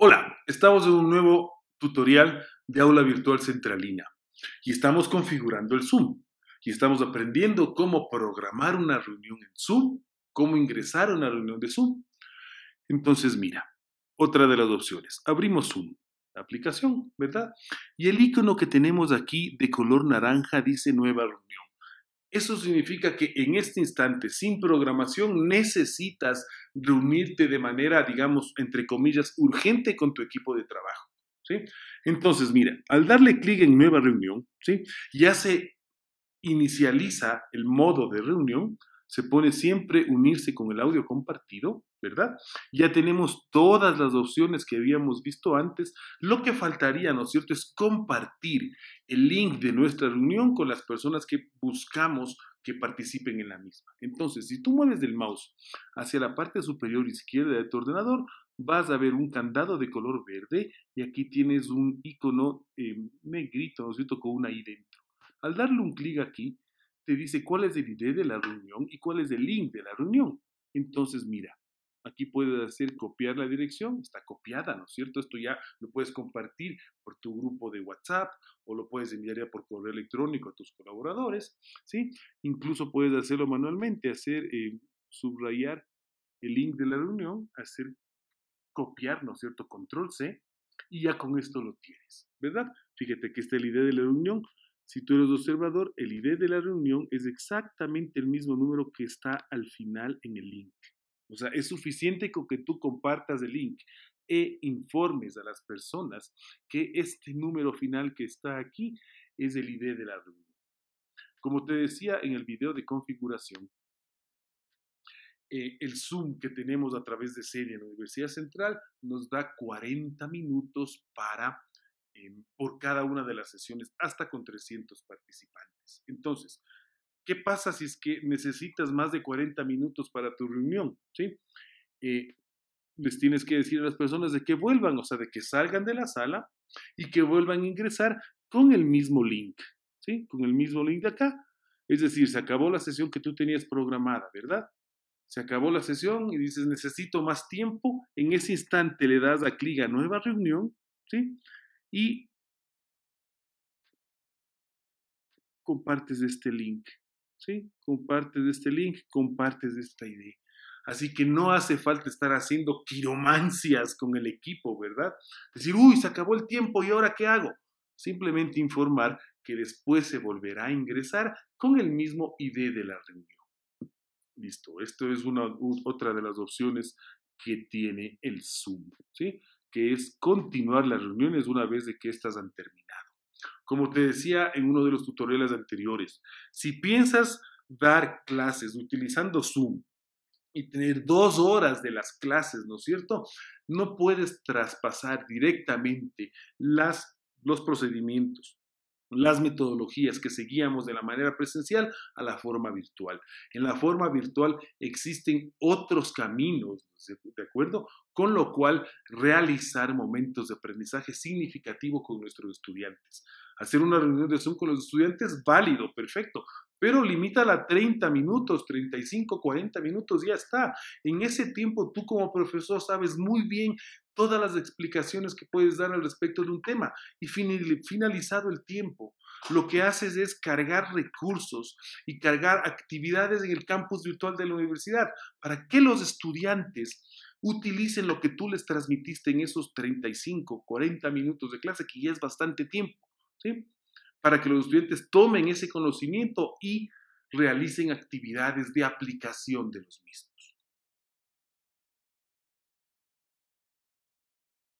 Hola, estamos en un nuevo tutorial de aula virtual centralina y estamos configurando el Zoom y estamos aprendiendo cómo programar una reunión en Zoom, cómo ingresar a una reunión de Zoom. Entonces, mira, otra de las opciones, abrimos Zoom, la aplicación, ¿verdad? Y el icono que tenemos aquí de color naranja dice nueva reunión. Eso significa que en este instante, sin programación, necesitas reunirte de manera, digamos, entre comillas, urgente con tu equipo de trabajo. Entonces, mira, al darle clic en nueva reunión, ya se inicializa el modo de reunión, se pone siempre unirse con el audio compartido ¿verdad? Ya tenemos todas las opciones que habíamos visto antes. Lo que faltaría, ¿no es cierto?, es compartir el link de nuestra reunión con las personas que buscamos que participen en la misma. Entonces, si tú mueves el mouse hacia la parte superior izquierda de tu ordenador, vas a ver un candado de color verde y aquí tienes un icono eh, negrito, ¿no es cierto?, con una I dentro. Al darle un clic aquí, te dice cuál es el ID de la reunión y cuál es el link de la reunión. Entonces, mira, Aquí puedes hacer copiar la dirección, está copiada, ¿no es cierto? Esto ya lo puedes compartir por tu grupo de WhatsApp o lo puedes enviar ya por correo electrónico a tus colaboradores, ¿sí? Incluso puedes hacerlo manualmente, hacer eh, subrayar el link de la reunión, hacer copiar, ¿no es cierto? Control C y ya con esto lo tienes, ¿verdad? Fíjate que está el ID de la reunión. Si tú eres observador, el ID de la reunión es exactamente el mismo número que está al final en el link. O sea, es suficiente con que tú compartas el link e informes a las personas que este número final que está aquí es el ID de la reunión. Como te decía en el video de configuración, eh, el Zoom que tenemos a través de serie en la Universidad Central nos da 40 minutos para, em, por cada una de las sesiones, hasta con 300 participantes. Entonces, ¿Qué pasa si es que necesitas más de 40 minutos para tu reunión? ¿Sí? Eh, les tienes que decir a las personas de que vuelvan, o sea, de que salgan de la sala y que vuelvan a ingresar con el mismo link, Con el mismo link de acá. Es decir, se acabó la sesión que tú tenías programada, ¿verdad? Se acabó la sesión y dices, necesito más tiempo. En ese instante le das a clic a nueva reunión, ¿sí? Y compartes este link ¿sí? Compartes este link, compartes esta idea. Así que no hace falta estar haciendo quiromancias con el equipo, ¿verdad? Decir, uy, se acabó el tiempo y ahora qué hago. Simplemente informar que después se volverá a ingresar con el mismo ID de la reunión. Listo, esto es otra de las opciones que tiene el Zoom, ¿sí? Que es continuar las reuniones una vez de que éstas han terminado. Como te decía en uno de los tutoriales anteriores, si piensas dar clases utilizando Zoom y tener dos horas de las clases, ¿no es cierto? No puedes traspasar directamente las, los procedimientos las metodologías que seguíamos de la manera presencial a la forma virtual. En la forma virtual existen otros caminos, ¿de acuerdo? Con lo cual, realizar momentos de aprendizaje significativo con nuestros estudiantes. Hacer una reunión de Zoom con los estudiantes, válido, perfecto, pero limítala a 30 minutos, 35, 40 minutos, ya está. En ese tiempo tú como profesor sabes muy bien todas las explicaciones que puedes dar al respecto de un tema y finalizado el tiempo. Lo que haces es cargar recursos y cargar actividades en el campus virtual de la universidad para que los estudiantes utilicen lo que tú les transmitiste en esos 35, 40 minutos de clase, que ya es bastante tiempo. ¿sí? para que los estudiantes tomen ese conocimiento y realicen actividades de aplicación de los mismos.